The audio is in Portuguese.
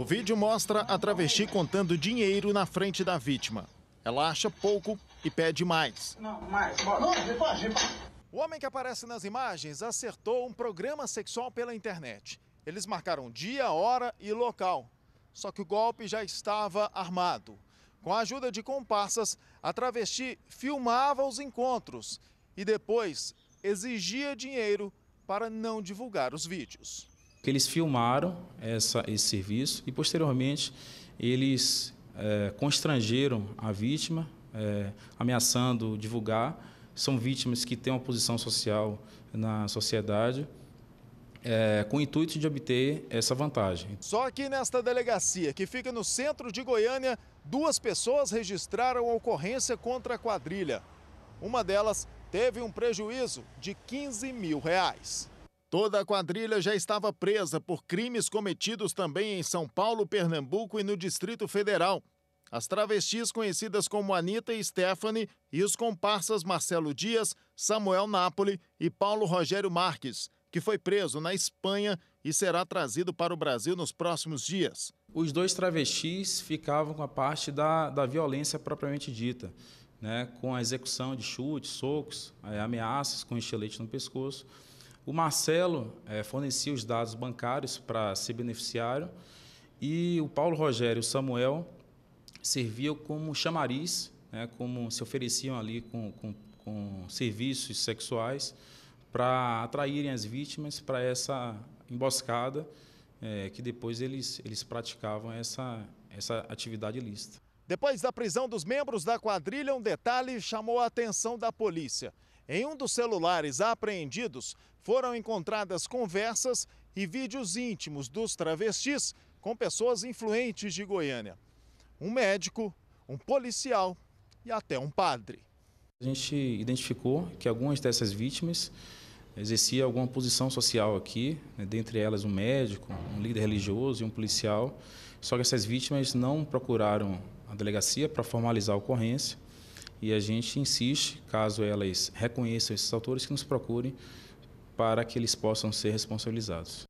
O vídeo mostra a travesti contando dinheiro na frente da vítima. Ela acha pouco e pede mais. Não, mais. O homem que aparece nas imagens acertou um programa sexual pela internet. Eles marcaram dia, hora e local. Só que o golpe já estava armado. Com a ajuda de comparsas, a travesti filmava os encontros e depois exigia dinheiro para não divulgar os vídeos que eles filmaram essa, esse serviço e posteriormente eles é, constrangeram a vítima, é, ameaçando divulgar. São vítimas que têm uma posição social na sociedade. É, com o intuito de obter essa vantagem. Só aqui nesta delegacia, que fica no centro de Goiânia, duas pessoas registraram a ocorrência contra a quadrilha. Uma delas teve um prejuízo de 15 mil reais. Toda a quadrilha já estava presa por crimes cometidos também em São Paulo, Pernambuco e no Distrito Federal. As travestis conhecidas como Anitta e Stephanie e os comparsas Marcelo Dias, Samuel Napoli e Paulo Rogério Marques, que foi preso na Espanha e será trazido para o Brasil nos próximos dias. Os dois travestis ficavam com a parte da, da violência propriamente dita, né, com a execução de chutes, socos, eh, ameaças com estilete no pescoço. O Marcelo é, fornecia os dados bancários para ser beneficiário e o Paulo Rogério e o Samuel serviam como chamariz, né, como se ofereciam ali com, com, com serviços sexuais para atraírem as vítimas para essa emboscada é, que depois eles, eles praticavam essa, essa atividade ilícita. Depois da prisão dos membros da quadrilha, um detalhe chamou a atenção da polícia. Em um dos celulares apreendidos, foram encontradas conversas e vídeos íntimos dos travestis com pessoas influentes de Goiânia. Um médico, um policial e até um padre. A gente identificou que algumas dessas vítimas exerciam alguma posição social aqui, né, dentre elas um médico, um líder religioso e um policial. Só que essas vítimas não procuraram a delegacia para formalizar a ocorrência. E a gente insiste, caso elas reconheçam esses autores, que nos procurem para que eles possam ser responsabilizados.